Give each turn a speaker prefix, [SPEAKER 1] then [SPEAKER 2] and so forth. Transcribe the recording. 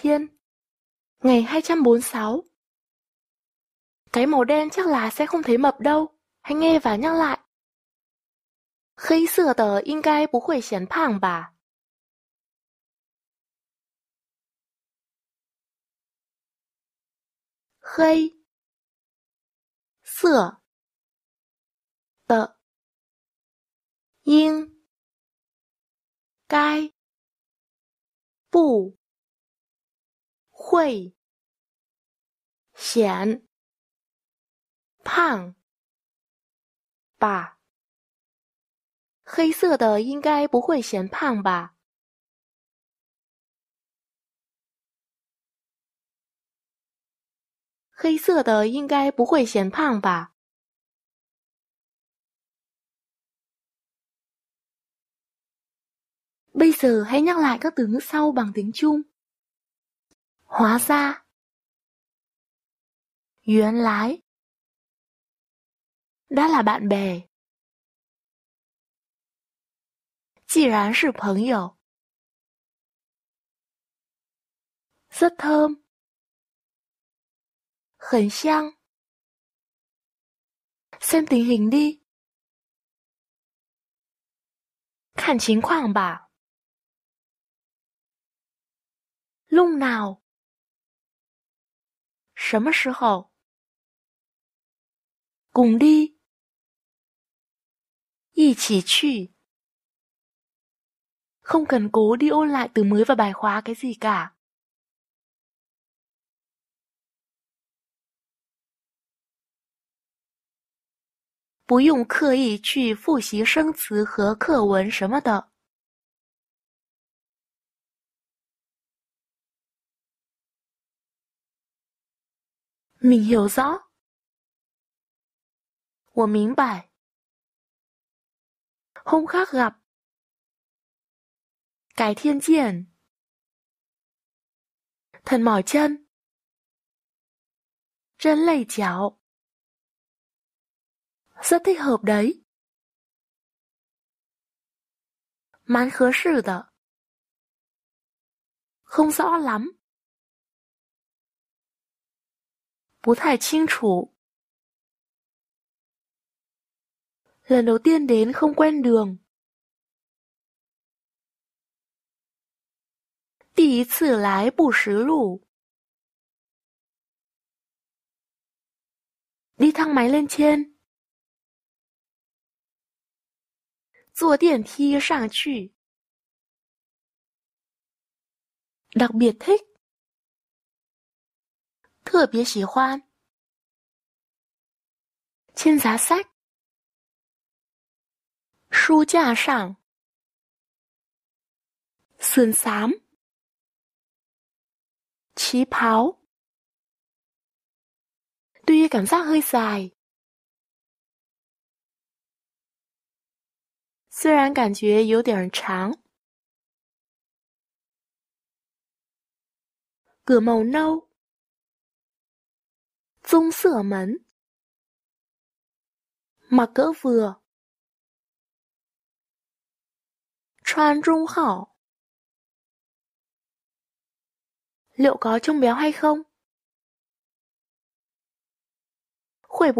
[SPEAKER 1] thiên Ngày 246 Cái màu đen chắc là sẽ không thấy mập đâu, hãy nghe và nhắc lại. 黑色的应该不会显胖吧？黑色的应该不会显胖吧？黑色的应该不会显胖吧？黑色的应该不会显胖吧？Bây giờ hãy nhắc lại các từ ngữ sau bằng tiếng Trung. Hóa ra Duyên lái Đã là bạn bè Chỉ rán sự phấn dầu Rất thơm Khẩn xăng Xem tình hình đi Khẳng chính khoảng bảo lúc nào? cùng đi, 一起去. Không cần cố đi ôn lại từ mới và bài khóa cái gì cả. Bù dùng 刻意去复习生词和课文什么的。Mình hiểu rõ. Tôi khác gặp，改天见，thần mỏi chân. lầy chéo. thích hợp đấy. Mán khứa sử tờ. rõ lắm. 不太清楚。Lần đầu tiên đến không quen đường. 第一次来不识路。Đi thang máy lên trên. 坐电梯上去。Đặc biệt thích. 特别喜欢金杂山书架上笋伞旗袍。对于感受很深。虽然感觉有点长，果毛 n o 棕色门，mặc cỡ vừa. Choan trung Liệu có trông béo hay không? Khuẩy